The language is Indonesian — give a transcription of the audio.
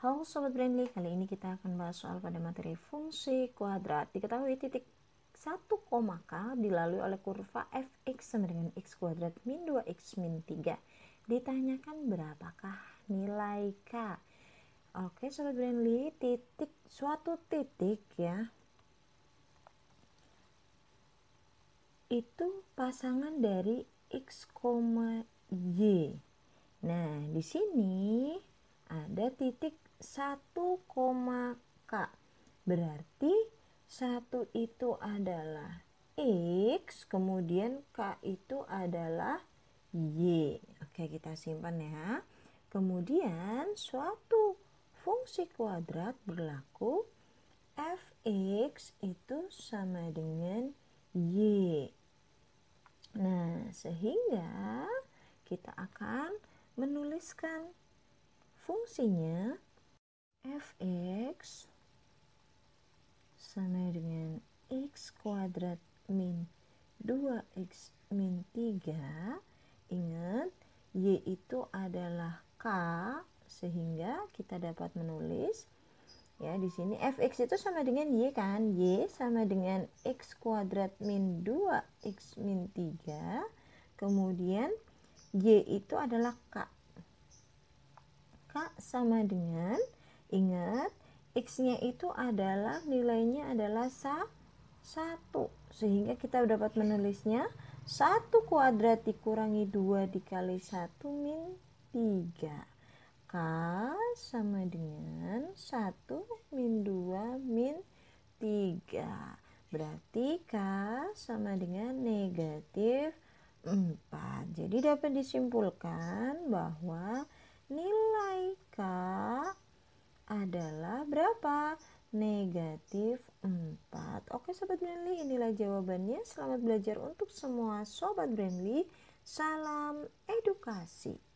Halo Sobat Brandly, kali ini kita akan bahas soal pada materi fungsi kuadrat. Diketahui titik 1, K dilalui oleh kurva fx sama dengan x kuadrat min 2x min 3. Ditanyakan berapakah nilai K? Oke Sobat Brandly, titik suatu titik ya itu pasangan dari x, y. Nah, di sini ada titik 1, K. Berarti 1 itu adalah X, kemudian K itu adalah Y. Oke, kita simpan ya. Kemudian suatu fungsi kuadrat berlaku fx itu sama dengan y. Nah, sehingga kita akan menuliskan Fungsinya fx sama dengan x kuadrat min 2x min 3 ingat y itu adalah k sehingga kita dapat menulis ya di sini fx itu sama dengan y kan y sama dengan x kuadrat min 2 x min 3 kemudian y itu adalah k maka sama dengan ingat x-nya itu adalah nilainya adalah sa 1 sehingga kita dapat menulisnya 1 kuadrat dikurangi 2 dikali 1 min 3 K sama dengan 1 min 2 min 3 Berarti K sama dengan negatif 4 Jadi dapat disimpulkan bahwa nilai K adalah berapa? Negatif 4. Oke Sobat Brandly, inilah jawabannya. Selamat belajar untuk semua Sobat Brandly. Salam edukasi.